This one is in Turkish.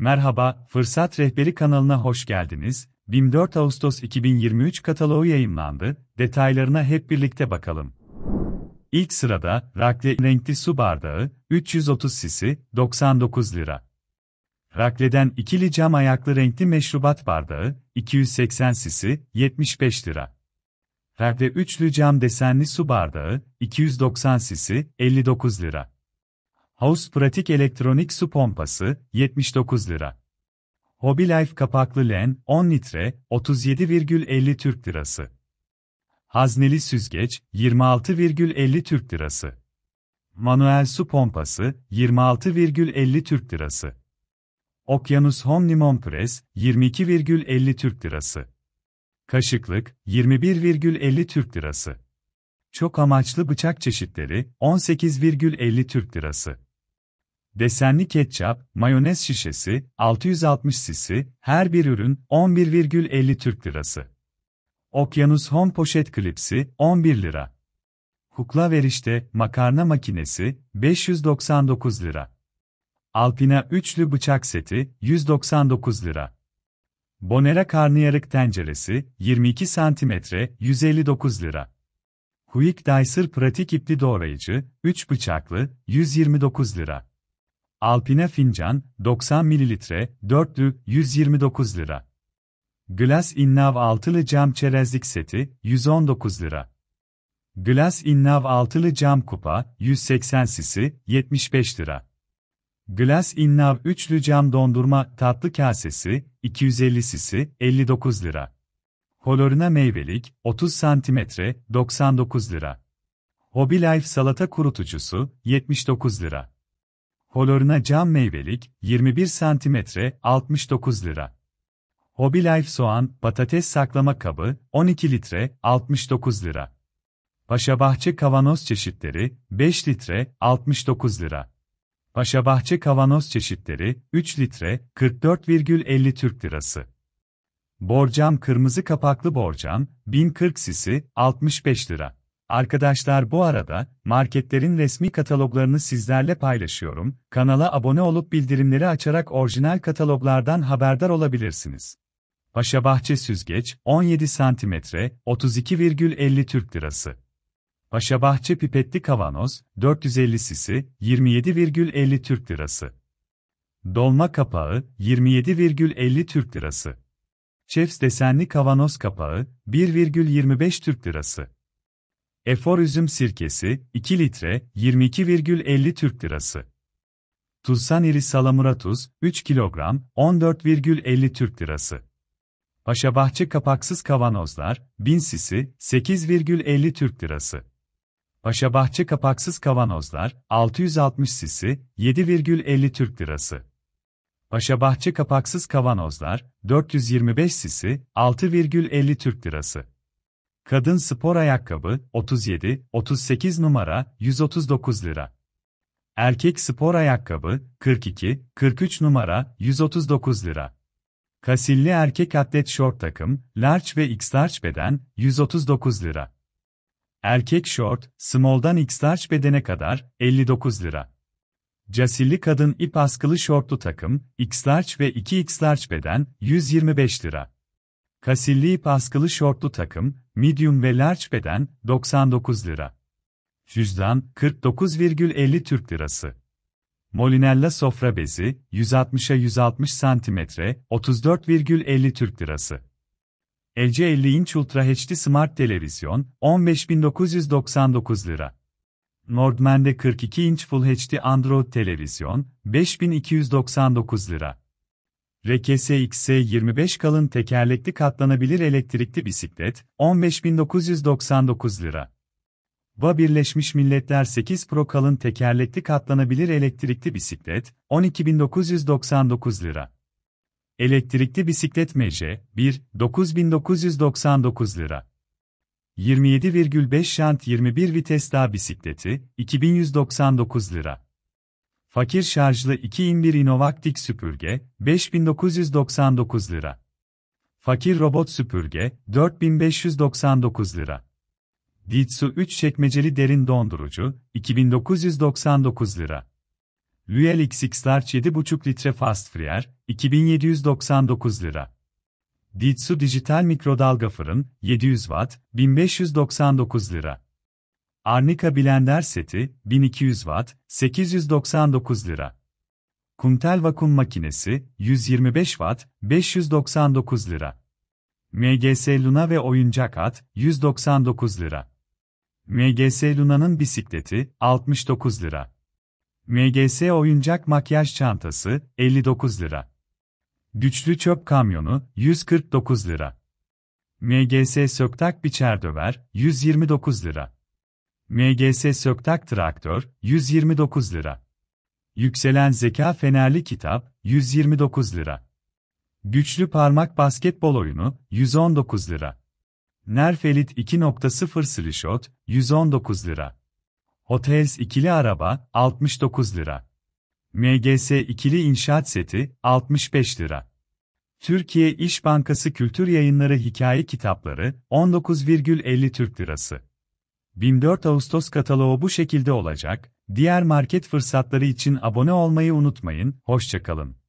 Merhaba, Fırsat Rehberi kanalına hoş geldiniz. 24 Ağustos 2023 kataloğu yayınlandı. detaylarına hep birlikte bakalım. İlk sırada, Rakle renkli su bardağı, 330 sisi, 99 lira. Rakle'den ikili cam ayaklı renkli meşrubat bardağı, 280 sisi, 75 lira. Rakle üçlü cam desenli su bardağı, 290 sisi, 59 lira. House Pratik Elektronik Su Pompası, 79 lira. Hobby Life kapaklı len, 10 litre, 37,50 Türk lirası. Hazneli süzgeç, 26,50 Türk lirası. Manuel su pompası, 26,50 Türk lirası. Okyanus Home Limon Press, 22,50 Türk lirası. Kaşıklık, 21,50 Türk lirası. Çok amaçlı bıçak çeşitleri, 18,50 Türk lirası. Desenli ketçap, mayonez şişesi, 660 sisi, her bir ürün 11,50 Türk Lirası. Okyanus Home poşet klipsi 11 lira. Kukla verişte makarna makinesi 599 lira. Alpina üçlü bıçak seti 199 lira. Bonera karnıyarık tenceresi 22 cm 159 lira. Quick Dicer pratik ipli doğrayıcı 3 bıçaklı 129 lira. Alpine fincan 90 ml 4'lü 129 lira. Glass Innav altılı cam çerezlik seti 119 lira. Glass Innav altılı cam kupa 180 sisi 75 lira. Glass Innav üçlü cam dondurma tatlı kasesi 250 sisi 59 lira. Holorina meyvelik 30 cm 99 lira. Hobby Life salata kurutucusu 79 lira. Koloruna cam meyvelik 21 cm 69 lira. Hobby Life soğan, patates saklama kabı 12 litre 69 lira. Paşabahçe kavanoz çeşitleri 5 litre 69 lira. Paşabahçe kavanoz çeşitleri 3 litre 44,50 Türk lirası. Borcam kırmızı kapaklı borcam 1040 sisi 65 lira. Arkadaşlar bu arada, marketlerin resmi kataloglarını sizlerle paylaşıyorum, kanala abone olup bildirimleri açarak orijinal kataloglardan haberdar olabilirsiniz. Paşa Bahçe Süzgeç, 17 cm, 32,50 Türk Lirası. Paşa Bahçe Pipetli Kavanoz, 450 sisi, 27,50 Türk Lirası. Dolma Kapağı, 27,50 Türk Lirası. Chefs Desenli Kavanoz Kapağı, 1,25 Türk Lirası. Efor üzüm sirkesi 2 litre 22,50 Türk lirası. Tuzsan iri salamura tuz 3 kilogram 14,50 Türk lirası. Paşabahçe kapaksız kavanozlar 1000 sisi 8,50 Türk lirası. Paşabahçe kapaksız kavanozlar 660 sisi 7,50 Türk lirası. Paşabahçe kapaksız kavanozlar 425 sisi 6,50 Türk lirası. Kadın spor ayakkabı 37, 38 numara 139 lira. Erkek spor ayakkabı 42, 43 numara 139 lira. Kasilli erkek atlet şort takım, large ve x-large beden 139 lira. Erkek şort, small'dan x-large bedene kadar 59 lira. Casilli kadın ip askılı şortlu takım, x-large ve 2x-large beden 125 lira. Kasilli askılı şortlu takım, medium ve large beden 99 lira. Cüzdan 49,50 Türk lirası. Molinella sofra bezi 160'a 160 cm 34,50 Türk lirası. LG 50 inç Ultra HD Smart Televizyon 15.999 lira. Nordman'de 42 inç Full HD Android Televizyon 5.299 lira. RKS-XS25 kalın tekerlekli katlanabilir elektrikli bisiklet, 15.999 lira. Va Birleşmiş Milletler 8 Pro kalın tekerlekli katlanabilir elektrikli bisiklet, 12.999 lira. Elektrikli bisiklet MJ, 1, 9.999 lira. 27,5 şant 21 vites dağ bisikleti, 2199 lira. Fakir şarjlı 2 in 1 Innovactic süpürge, 5999 lira. Fakir robot süpürge, 4599 lira. Ditsu 3 çekmeceli derin dondurucu, 2999 lira. Luel XX Large 7,5 litre fast fryer, 2799 lira. Ditsu dijital mikrodalga fırın, 700 watt, 1599 lira. Arnika Blender Seti, 1200 Watt, 899 lira. Kuntel Vakum Makinesi, 125 Watt, 599 lira. MGS Luna ve Oyuncak At, 199 lira. MGS Luna'nın bisikleti, 69 lira. MGS Oyuncak Makyaj Çantası, 59 lira. Güçlü Çöp Kamyonu, 149 lira. MGS Söktak Biçer Döver, 129 lira. MGS Söktak Traktör, 129 lira. Yükselen Zeka Fenerli Kitap, 129 lira. Güçlü Parmak Basketbol Oyunu, 119 lira. Nerf Elite 2.0 Slishot, 119 lira. Hotels ikili araba 69 lira. MGS ikili inşaat seti 65 lira. Türkiye İş Bankası Kültür Yayınları Hikaye Kitapları 19,50 Türk Lirası. 1004 Ağustos kataloğu bu şekilde olacak, diğer market fırsatları için abone olmayı unutmayın, hoşçakalın.